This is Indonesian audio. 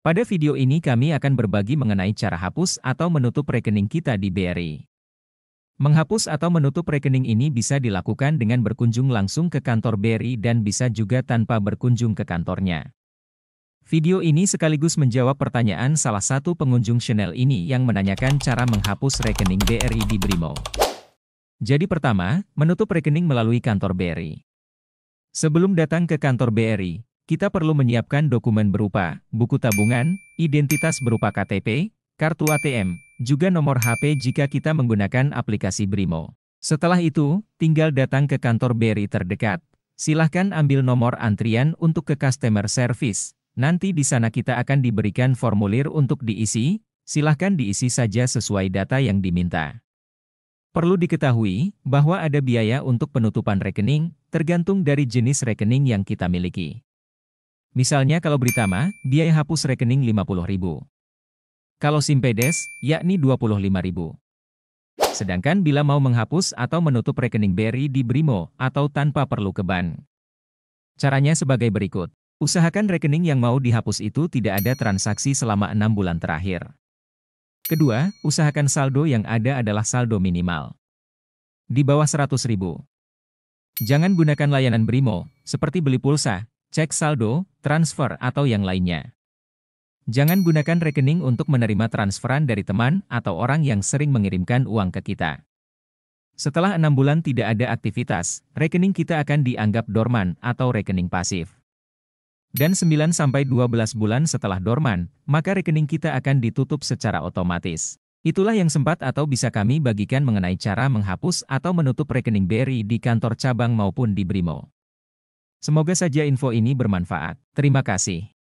Pada video ini kami akan berbagi mengenai cara hapus atau menutup rekening kita di BRI. Menghapus atau menutup rekening ini bisa dilakukan dengan berkunjung langsung ke kantor BRI dan bisa juga tanpa berkunjung ke kantornya. Video ini sekaligus menjawab pertanyaan salah satu pengunjung channel ini yang menanyakan cara menghapus rekening BRI di Brimo. Jadi pertama, menutup rekening melalui kantor BRI. Sebelum datang ke kantor BRI, kita perlu menyiapkan dokumen berupa buku tabungan, identitas berupa KTP, kartu ATM, juga nomor HP jika kita menggunakan aplikasi Brimo. Setelah itu, tinggal datang ke kantor BRI terdekat. Silahkan ambil nomor antrian untuk ke customer service. Nanti di sana kita akan diberikan formulir untuk diisi, silahkan diisi saja sesuai data yang diminta. Perlu diketahui bahwa ada biaya untuk penutupan rekening, tergantung dari jenis rekening yang kita miliki. Misalnya kalau Britama, biaya hapus rekening 50.000. Kalau Simpedes, yakni 25.000. Sedangkan bila mau menghapus atau menutup rekening BRI di Brimo atau tanpa perlu ke bank. Caranya sebagai berikut. Usahakan rekening yang mau dihapus itu tidak ada transaksi selama enam bulan terakhir. Kedua, usahakan saldo yang ada adalah saldo minimal. Di bawah ribu. Jangan gunakan layanan Brimo, seperti beli pulsa, cek saldo, transfer atau yang lainnya. Jangan gunakan rekening untuk menerima transferan dari teman atau orang yang sering mengirimkan uang ke kita. Setelah enam bulan tidak ada aktivitas, rekening kita akan dianggap dorman atau rekening pasif. Dan 9-12 bulan setelah dorman, maka rekening kita akan ditutup secara otomatis. Itulah yang sempat atau bisa kami bagikan mengenai cara menghapus atau menutup rekening BRI di kantor cabang maupun di BRIMO. Semoga saja info ini bermanfaat. Terima kasih.